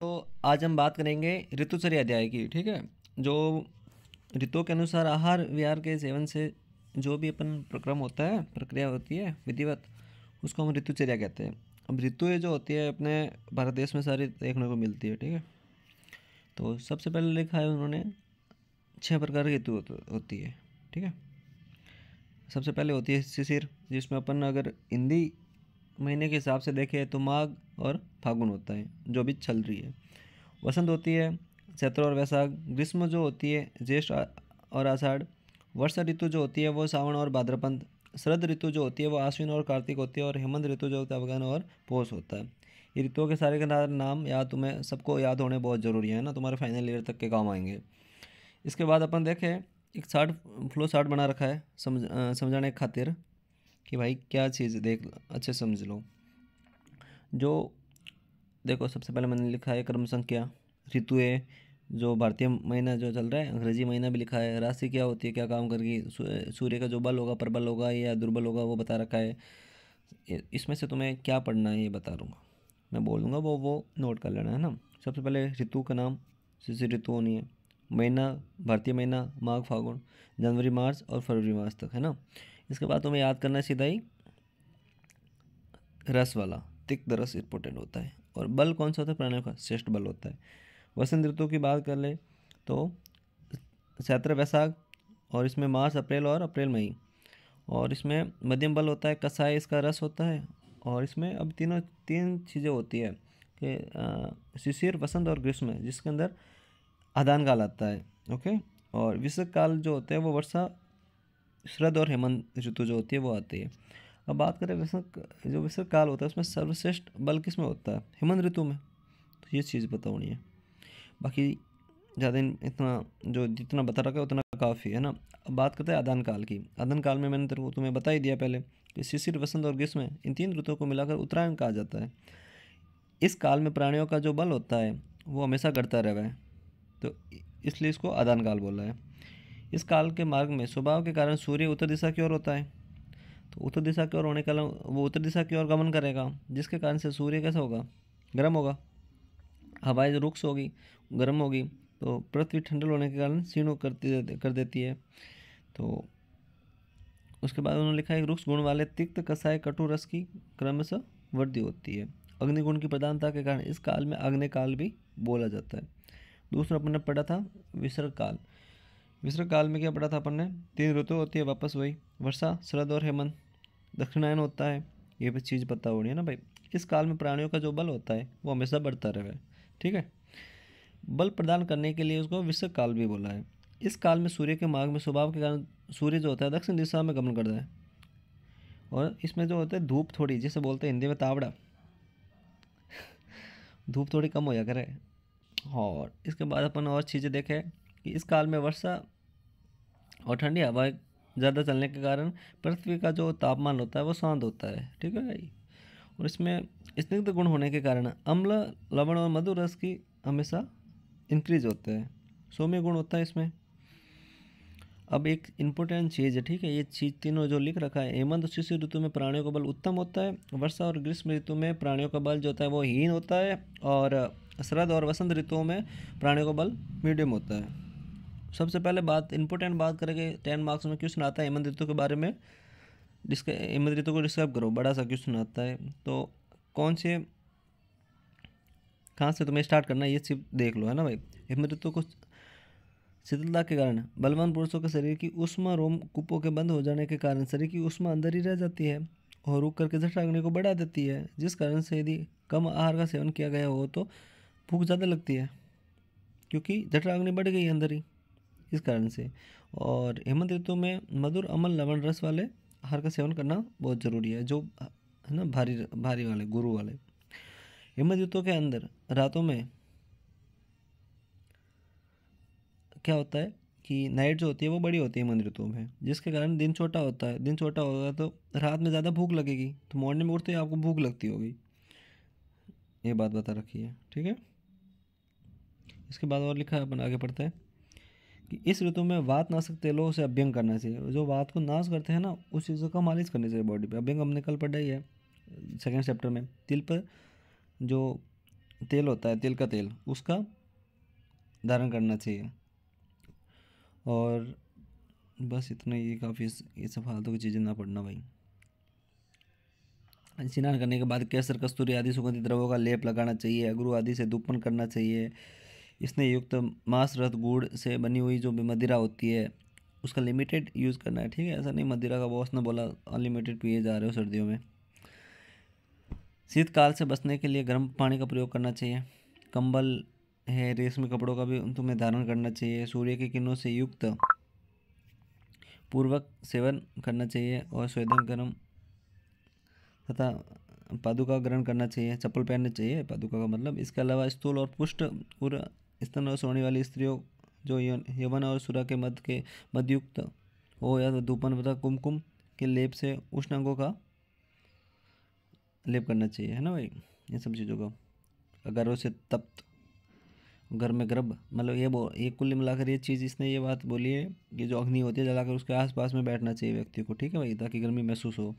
तो आज हम बात करेंगे ऋतुचर्या अध्याय की ठीक है जो ऋतु के अनुसार आहार विहार के सेवन से जो भी अपन प्रक्रम होता है प्रक्रिया होती है विधिवत उसको हम ऋतुचर्या कहते हैं अब ये जो होती है अपने भारत देश में सारी देखने को मिलती है ठीक है तो सबसे पहले लिखा है उन्होंने छः प्रकार की ऋतु होती है ठीक है सबसे पहले होती है शिशिर जिसमें अपन अगर हिंदी महीने के हिसाब से देखें तो माघ और फागुन होता है जो भी चल रही है वसंत होती है चैत्र और वैसाख ग्रीष्म जो होती है ज्येष्ठ और आषाढ़ वर्षा ऋतु जो होती है वो सावन और भाद्रपंत शरद ऋतु जो होती है वो आश्विन और कार्तिक होती है और हेमंत ऋतु जो होता है अवगन और पोष होता है ये ऋतुओं के सारे के नाम या तुम्हें सबको याद होने बहुत ज़रूरी है ना तुम्हारे फाइनल ईयर तक के काम आएंगे इसके बाद अपन देखें एक शार्ट फ्लो शार्ट बना रखा है समझ समझाने खातिर कि भाई क्या चीज़ देख अच्छे समझ लो जो देखो सबसे पहले मैंने लिखा है क्रम संख्या ऋतु है जो भारतीय महीना जो चल रहा है अंग्रेजी महीना भी लिखा है राशि क्या होती है क्या काम करेगी सूर्य का जो बल होगा प्रबल होगा या दुर्बल होगा वो बता रखा है इसमें से तुम्हें क्या पढ़ना है ये बता दूँगा मैं बोलूँगा वो वो नोट कर लेना है ना सबसे पहले ऋतु का नाम जैसे ऋतु होनी है महीना भारतीय महीना माघ फागुन जनवरी मार्च और फरवरी मार्च तक है ना इसके बाद तुम्हें याद करना सीधा ही रस वाला तिक्त रस इम्पोर्टेंट होता है और बल कौन सा होता है प्राणियों का श्रेष्ठ बल होता है वसंत ऋतु की बात कर ले तो सैत्र वैसाख और इसमें मार्च अप्रैल और अप्रैल मई और इसमें मध्यम बल होता है कसाई इसका रस होता है और इसमें अब तीनों तीन चीज़ें होती है कि शिशिर वसंत और ग्रीष्म जिसके अंदर आदान काल आता है ओके और विषक काल जो होता है वो वर्षा शरद और हेमंत ऋतु जो होती है वो आती है अब बात करें विषक जो विषक काल होता है उसमें सर्वश्रेष्ठ बल किस में होता है हेमंत ऋतु में तो ये चीज़ बतानी है बाकी ज़्यादा इतना जो जितना बता रखा है उतना काफ़ी है ना अब बात करते हैं आदान काल की आदान काल में मैंने तेरे को तुम्हें बता ही दिया पहले कि शिशिर वसंत और ग्रीष्म इन तीन ऋतुओं को मिलाकर उत्तरायण कहा जाता है इस काल में प्राणियों का जो बल होता है वो हमेशा घटता रहता है तो इसलिए इसको आदान काल बोला है इस काल के मार्ग में स्वभाव के कारण सूर्य उत्तर दिशा की ओर होता है तो उत्तर दिशा की ओर होने के कारण वो उत्तर दिशा की ओर गमन करेगा जिसके कारण से सूर्य कैसा होगा गर्म होगा हवाएं रुक्ष होगी गर्म होगी तो पृथ्वी ठंडल होने के कारण सीणों करती कर देती है तो उसके बाद उन्होंने लिखा है रुक्ष गुण वाले तिक्त कसाय कटु रस की क्रमशः वृद्धि होती है अग्निगुण की प्रधानता के कारण इस काल में अग्नि काल भी बोला जाता है दूसरा अपन ने पढ़ा था विसर्ग काल विसर्ग काल में क्या पढ़ा था अपन ने तीन ऋतु होती है वापस वही वर्षा शरद और हेमंत दक्षिणायन होता है ये भी चीज़ पता होनी है ना भाई इस काल में प्राणियों का जो बल होता है वो हमेशा बढ़ता रहे ठीक है बल प्रदान करने के लिए उसको विसर्ग काल भी बोला है इस काल में सूर्य के मार्ग में स्वभाव के कारण सूर्य जो होता है दक्षिण दिशा में गमन करता है और इसमें जो होता है धूप थोड़ी जिसे बोलते हैं हिंदी में तावड़ा धूप थोड़ी कम हो जाकर है और इसके बाद अपन और चीज़ें देखें कि इस काल में वर्षा और ठंडी हवाएं ज़्यादा चलने के कारण पृथ्वी का जो तापमान होता है वो शांत होता है ठीक है भाई और इसमें स्निग्ध गुण होने के कारण अम्ल लवण और मधुर रस की हमेशा इंक्रीज होते हैं सौम्य गुण होता है इसमें अब एक इम्पोर्टेंट चीज़ है ठीक है ये चीज़ तीनों जो लिख रखा है हेमंत शिशु ऋतु में प्राणियों का बल उत्तम होता है वर्षा और ग्रीष्म ऋतु में प्राणियों का बल जो होता है वो हीन होता है और शरद और वसंत ऋतुओं में प्राणियों का बल मीडियम होता है सबसे पहले बात इंपॉर्टेंट बात करेंगे टेन मार्क्स में क्वेश्चन आता है हेमंत ऋतु के बारे में डिस्क हेमंत ऋतु को डिस्क्राइब करो बड़ा सा क्वेश्चन आता है तो कौन से कहाँ से तुम्हें स्टार्ट करना है ये सिर्फ देख लो है ना भाई हेमंत ऋतु को शीतलता के कारण बलवान पुरुषों के शरीर की उष्मा रोम कुपों के बंद हो जाने के कारण शरीर की उष्मा अंदर ही रह जाती है और रुक करके अग्नि को बढ़ा देती है जिस कारण से यदि कम आहार का सेवन किया गया हो तो भूख ज़्यादा लगती है क्योंकि जठराग्नि बढ़ गई अंदर ही इस कारण से और हेमंत ऋतु में मधुर अमल लवण रस वाले आहार का सेवन करना बहुत ज़रूरी है जो है ना भारी भारी वाले गुरु वाले हेमंत ऋतु के अंदर रातों में क्या होता है कि नाइट जो होती है वो बड़ी होती है मंद ऋतु में जिसके कारण दिन छोटा होता है दिन छोटा होगा तो रात में ज़्यादा भूख लगेगी तो मॉर्निंग में उठते ही आपको भूख लगती होगी ये बात बता रखी है ठीक है इसके बाद और लिखा अपन आगे पढ़ते हैं कि इस ऋतु में वात नाशक तेलों से अभ्यंग करना चाहिए जो वात को नाश करते हैं ना उस चीज़ों का मालिश करनी चाहिए बॉडी पे अभ्यंग हमने कल पढ़ा ही है सेकेंड चैप्टर में तिल पर जो तेल होता है तिल का तेल उसका धारण करना चाहिए और बस इतना ही काफ़ी ये सब फालतू की चीज़ें ना पढ़ना भाई स्नान करने के बाद केसर कस्तूरी आदि सुगंधित द्रवों का लेप लगाना चाहिए अगरू आदि से दुपन करना चाहिए इसने युक्त मांस रथ गुड़ से बनी हुई जो मदिरा होती है उसका लिमिटेड यूज़ करना है ठीक है ऐसा नहीं मदिरा का बॉस ने बोला अनलिमिटेड पिए जा रहे हो सर्दियों में शीतकाल से बचने के लिए गर्म पानी का प्रयोग करना चाहिए कंबल है रेशमी कपड़ों का भी तुम्हें धारण करना चाहिए सूर्य के किरणों से युक्त पूर्वक सेवन करना चाहिए और स्वेदन गर्म तथा पादुका ग्रहण करना चाहिए चप्पल पहनना चाहिए पादुका का मतलब इसके अलावा स्थूल और पुष्ट और स्तन और सोने वाली स्त्रियों जो यवन और सुरा के मध्य के मध्ययुक्त हो या तो धूपन तथा कुमकुम के लेप से उष्ण अंगों का लेप करना चाहिए है ना भाई इन सब चीज़ों का अगर उसे तप्त घर में गर्भ मतलब ये बो ये कुल मिलाकर ये चीज़ इसने ये बात बोली है कि जो अग्नि होती है जलाकर उसके आसपास में बैठना चाहिए व्यक्ति को ठीक है भाई ताकि गर्मी महसूस हो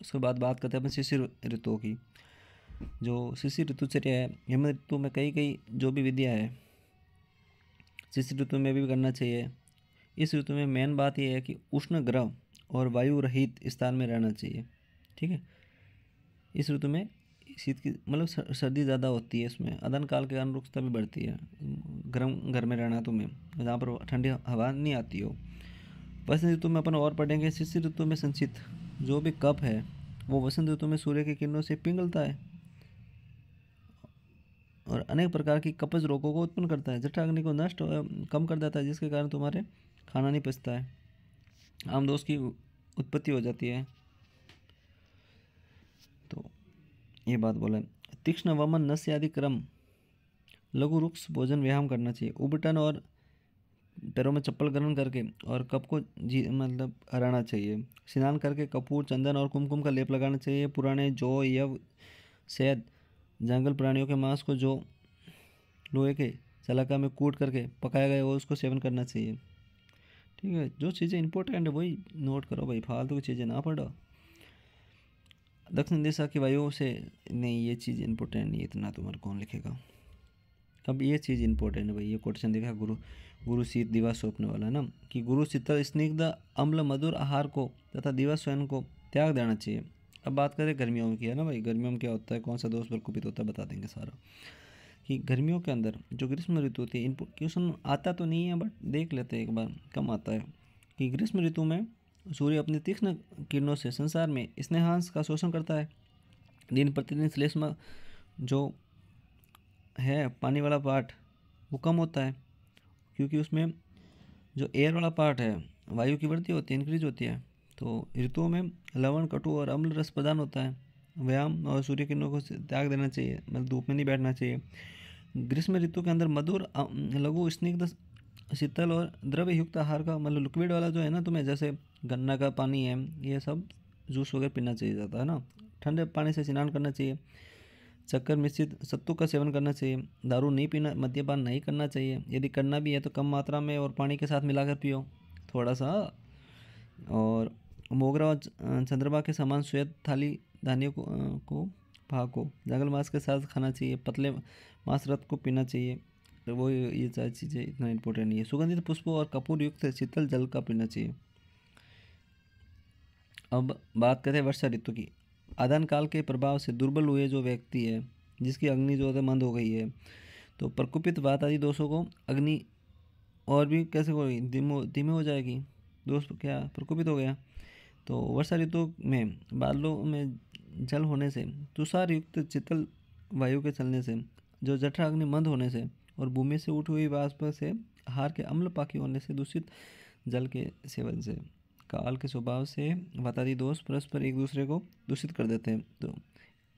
उसके बाद बात करते हैं अपने शिशिर ऋतुओं की जो शिशिर ऋतुचर्या है हेम ऋतु में कई कई जो भी विद्या है शिशिर ऋतु में भी करना चाहिए इस ऋतु में मेन बात यह है कि उष्ण ग्रह और वायु रहित स्थान में रहना चाहिए ठीक है इस ऋतु में शीत की मतलब सर्दी ज़्यादा होती है इसमें अदन काल के कारण रुखता भी बढ़ती है गर्म घर में रहना तुम्हें तो जहाँ पर ठंडी हवा नहीं आती हो वसंत ऋतु में अपन और पढ़ेंगे शिष्य ऋतु में संचित जो भी कप है वो वसंत ऋतु में सूर्य के किरणों से पिंगलता है और अनेक प्रकार की कपज रोगों को उत्पन्न करता है जटाग्नि को नष्ट कम कर देता है जिसके कारण तुम्हारे खाना नहीं पचता है आम दोष की उत्पत्ति हो जाती है ये बात बोला तीक्ष्ण वमन नस्य आदि क्रम लघु रूप से भोजन व्यायाम करना चाहिए उबटन और पैरों में चप्पल ग्रहण करके और कप को जी मतलब हराना चाहिए स्नान करके कपूर चंदन और कुमकुम का लेप लगाना चाहिए पुराने जौ यव शैद जंगल प्राणियों के मांस को जो लोहे के सलाका में कूट करके पकाया गया वो उसको सेवन करना चाहिए ठीक है जो चीज़ें इंपॉर्टेंट है वही नोट करो भाई फालतू की चीज़ें ना पढ़ो दक्षिण दिशा की वायु से नहीं ये चीज़ इम्पोर्टेंट नहीं इतना तुम्हारे कौन लिखेगा अब ये चीज़ इम्पोर्टेंट है भाई ये क्वेश्चन देखा गुरु गुरु शीत दिवा सौंपने वाला ना कि गुरु शीतल स्निग्ध अम्ल मधुर आहार को तथा दिवा स्वयं को त्याग देना चाहिए अब बात करें गर्मियों में किया ना भाई गर्मियों में क्या होता है कौन सा दोष प्रकोपित होता है बता देंगे सारा कि गर्मियों के अंदर जो ग्रीष्म ऋतु होती है इन क्वेश्चन आता तो नहीं है बट देख लेते हैं एक बार कम आता है कि ग्रीष्म ऋतु में सूर्य अपनी तीक्ष्ण किरणों से संसार में स्नेहांश का शोषण करता है दिन प्रतिदिन श्लेष्म जो है पानी वाला पार्ट वो कम होता है क्योंकि उसमें जो एयर वाला पार्ट है वायु की वृद्धि होती है इंक्रीज होती है तो ऋतुओं में लवण कटु और अम्ल रस प्रदान होता है व्यायाम और सूर्य किरणों को त्याग देना चाहिए मतलब धूप में नहीं बैठना चाहिए ग्रीष्म ऋतु के अंदर मधुर लघु स्निग्ध शीतल और द्रव्य युक्त आहार का मतलब लिक्विड वाला जो है ना तुम्हें जैसे गन्ना का पानी है ये सब जूस वगैरह पीना चाहिए जाता है ना ठंडे पानी से स्नान करना चाहिए चक्कर मिश्रित सत्तू का सेवन करना चाहिए दारू नहीं पीना मद्यपान नहीं करना चाहिए यदि करना भी है तो कम मात्रा में और पानी के साथ मिलाकर पियो थोड़ा सा और मोगरा और चंद्रमा के समान श्वेत थाली धानियों को, को भाग को जागल मांस के साथ खाना चाहिए पतले मांस रथ को पीना चाहिए तो वो ये सारी चीज़ें इतना इम्पोर्टेंट नहीं है सुगंधित पुष्प और कपूर युक्त शीतल जल का पीना चाहिए अब बात करें वर्षा ऋतु की आदान काल के प्रभाव से दुर्बल हुए जो व्यक्ति है जिसकी अग्नि जो है मंद हो गई है तो प्रकुपित वात आदि दोषों को अग्नि और भी कैसे हो धीमो धीमे हो जाएगी दोष क्या प्रकुपित हो गया तो वर्षा ऋतु में बालों में जल होने से तुषार युक्त चितल वायु के चलने से जो जठराग्नि मंद होने से और भूमि से उठी हुई वाष्प से आहार के अम्ल पाकी होने से दूषित जल के सेवन से काल के स्वभाव से वातादी दोष परस्पर एक दूसरे को दूषित कर देते हैं तो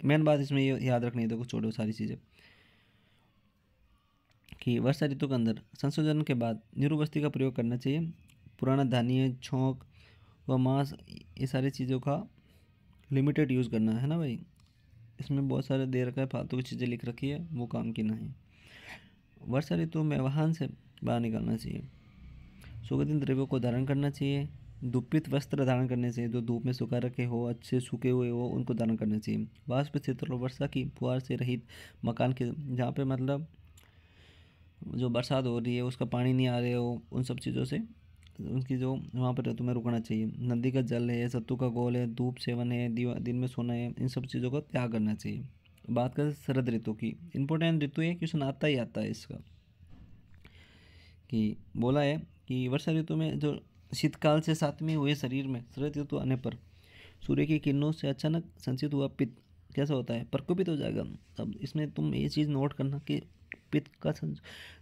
मेन बात इसमें ये याद रखनी है देखो छोड़ो सारी चीज़ें कि वर्षा ऋतु के अंदर संशोधन के बाद बस्ती का प्रयोग करना चाहिए पुराना धान्य छोंक व मांस ये सारी चीज़ों का लिमिटेड यूज़ करना है ना भाई इसमें बहुत सारे देर का फालतू की चीज़ें लिख रखी है वो काम की नहीं है वर्षा ऋतु में वाहन से बाहर निकलना चाहिए सुगंधित द्रव्यों को धारण करना चाहिए धूपित वस्त्र धारण करने चाहिए जो धूप में सुखा रखे हो अच्छे सूखे हुए हो उनको धारण करना चाहिए वाष्प क्षेत्र और वर्षा की फुहार से रहित मकान के जहाँ पे मतलब जो बरसात हो रही है उसका पानी नहीं आ रहे हो उन सब चीज़ों से उनकी जो वहाँ पर तुम्हें रुकना चाहिए नदी का जल है सत्तू का गोल है धूप सेवन है दिन में सोना है इन सब चीज़ों का त्याग करना चाहिए बात करें शरद ऋतु की इम्पोर्टेंट ऋतु है क्वेश्चन आता ही आता है इसका कि बोला है कि वर्षा ऋतु में जो शीतकाल से सातवीं हुए शरीर में शरद ऋतु आने पर सूर्य की किरणों से अचानक संचित हुआ पित्त कैसा होता है प्रकोपित हो जाएगा अब इसमें तुम ये चीज़ नोट करना कि पित्त का सं,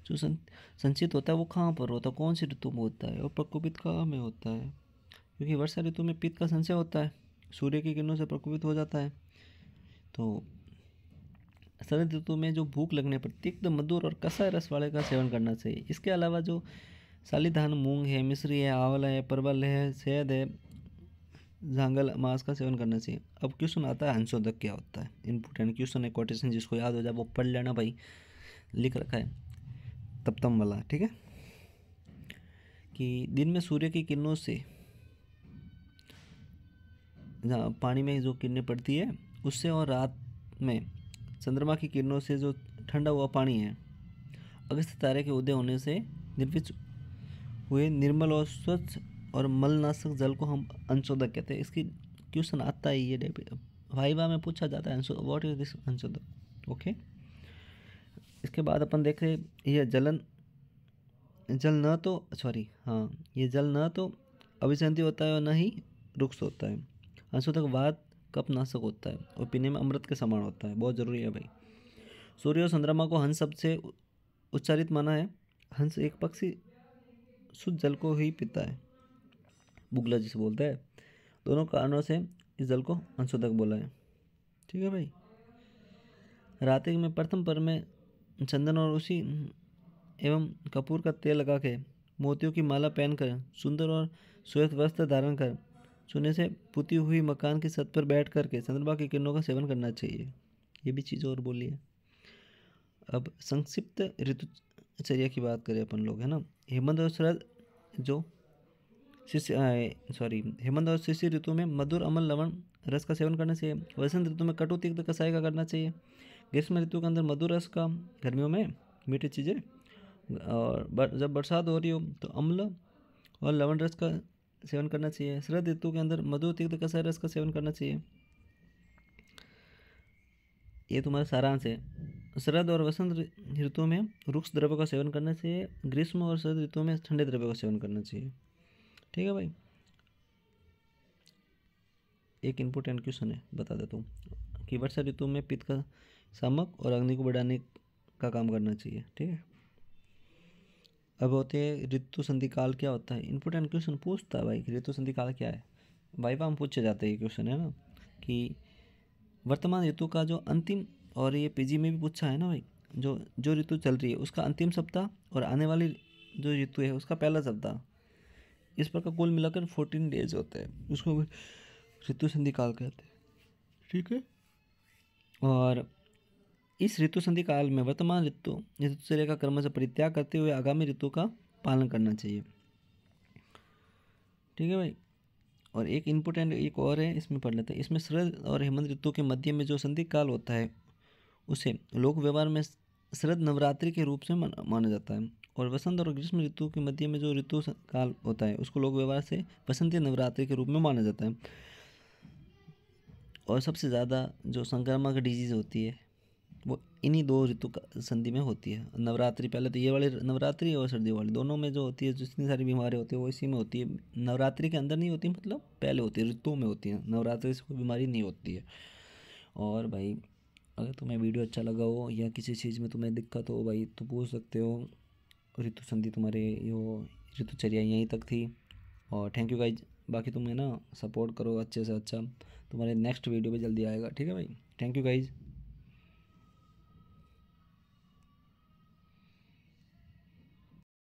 जो सं, संचित होता है वो कहाँ पर होता है कौन सी ऋतु में होता है और प्रकोपित कहाँ में होता है क्योंकि वर्षा ऋतु में पित्त का संचय होता है सूर्य की किरणों से प्रकोपित हो जाता है तो शरद ऋतु में तो जो भूख लगने पर तिक्त मधुर और कसाय रस वाले का सेवन करना चाहिए इसके अलावा जो सालिधान मूंग है मिश्री है आंवला है परवल है शहद है झांगल मांस का सेवन करना चाहिए अब क्वेश्चन आता है अंशोधक क्या होता है इम्पोर्टेंट क्वेश्चन है कोटेशन जिसको याद हो जाए वो पढ़ लेना भाई लिख रखा है तप्तम वाला ठीक है कि दिन में सूर्य की किरणों से पानी में जो किरणें पड़ती है उससे और रात में चंद्रमा की किरणों से जो ठंडा हुआ पानी है अगस्त तारे के उदय होने से निर्विच हुए निर्मल और स्वच्छ और मलनाशक जल को हम अंशोधक कहते हैं इसकी क्वेश्चन आता ही है वाइवा में पूछा जाता है व्हाट इज दिस अंशोधक ओके इसके बाद अपन देख रहे ये जलन जल न तो सॉरी हाँ ये जल न तो अभिसंधि होता है और न ही रुक्ष होता है अंशोधक वाद कप नाशक होता है और पीने में अमृत के समान होता है बहुत ज़रूरी है भाई सूर्य और चंद्रमा को हंस सबसे उच्चारित माना है हंस एक पक्षी शुद्ध जल को ही पीता है बुगला जिसे बोलता है दोनों कारणों से इस जल को अंशोधक बोला है ठीक है भाई रातिक में प्रथम पर में चंदन और उसी एवं कपूर का तेल लगा के मोतियों की माला पहनकर सुंदर और श्वेत वस्त्र धारण कर चूने से पुती हुई मकान की छत पर बैठ करके चंद्रमा की किरणों का सेवन करना चाहिए ये भी चीज़ और बोली है अब संक्षिप्त ऋतुचर्या की बात करें अपन लोग है ना हेमंत और शरद जो शिष्य सॉरी हेमंत और शिष्य ऋतु में मधुर अमल लवण रस का सेवन करना चाहिए वसंत ऋतु में कटु तीक्त कसाई का करना चाहिए ग्रीष्म ऋतु के अंदर मधुर रस का गर्मियों में मीठी चीज़ें और जब बरसात हो रही हो तो अम्ल और लवण रस का सेवन करना चाहिए शरद ऋतु के अंदर मधु तिक्त कसा रस का सेवन करना चाहिए ये तुम्हारा सारांश है शरद और वसंत ऋतु में रुक्ष द्रव्य का सेवन करना चाहिए ग्रीष्म और शरद ऋतु में ठंडे द्रव्य का सेवन करना चाहिए ठीक है भाई एक इम्पोर्टेंट क्वेश्चन है बता देता हूँ कि वर्षा ऋतु में पित्त का सामक और अग्नि को बढ़ाने का काम करना चाहिए ठीक है अब होते हैं ऋतु संधि काल क्या होता है इम्पोर्टेंट क्वेश्चन पूछता है भाई ऋतु संधि काल क्या है भाई हम पूछे जाते हैं ये क्वेश्चन है ना कि वर्तमान ऋतु का जो अंतिम और ये पीजी में भी पूछा है ना भाई जो जो ऋतु चल रही है उसका अंतिम सप्ताह और आने वाली जो ऋतु है उसका पहला सप्ताह इस प्रकार कुल मिलाकर फोर्टीन डेज होते हैं उसको ऋतु संधि काल कहते हैं ठीक है और इस ऋतु संधि काल में वर्तमान ऋतु ऋतुचर्या का कर्म से परित्याग करते हुए आगामी ऋतु का पालन करना चाहिए ठीक है भाई और एक इम्पोर्टेंट एक और है इसमें पढ़ लेते हैं इसमें शरद और हेमंत ऋतु के मध्य में जो संधि काल होता है उसे लोक व्यवहार में शरद नवरात्रि के रूप से माना जाता है और वसंत और ग्रीष्म ऋतु के मध्य में जो ऋतु काल होता है उसको लोक व्यवहार से वसंत नवरात्रि के रूप में माना जाता है और सबसे ज़्यादा जो संक्रामक डिजीज़ होती है वो इन्हीं दो ऋतु संधि में होती है नवरात्रि पहले तो ये वाली नवरात्रि और सर्दी वाली दोनों में जो होती है जितनी सारी बीमारी होती है वो इसी में होती है नवरात्रि के अंदर नहीं होती मतलब पहले होती है ऋतुओं में होती है नवरात्रि से कोई बीमारी नहीं होती है और भाई अगर तुम्हें वीडियो अच्छा लगा हो या किसी चीज़ में तुम्हें दिक्कत हो भाई तो पूछ सकते हो ऋतु संधि तुम्हारे यो ऋतुचर्या यहीं तक थी और थैंक यू गाइज बाकी तुम्हें ना सपोर्ट करो अच्छे से अच्छा तुम्हारे नेक्स्ट वीडियो भी जल्दी आएगा ठीक है भाई थैंक यू गाइज़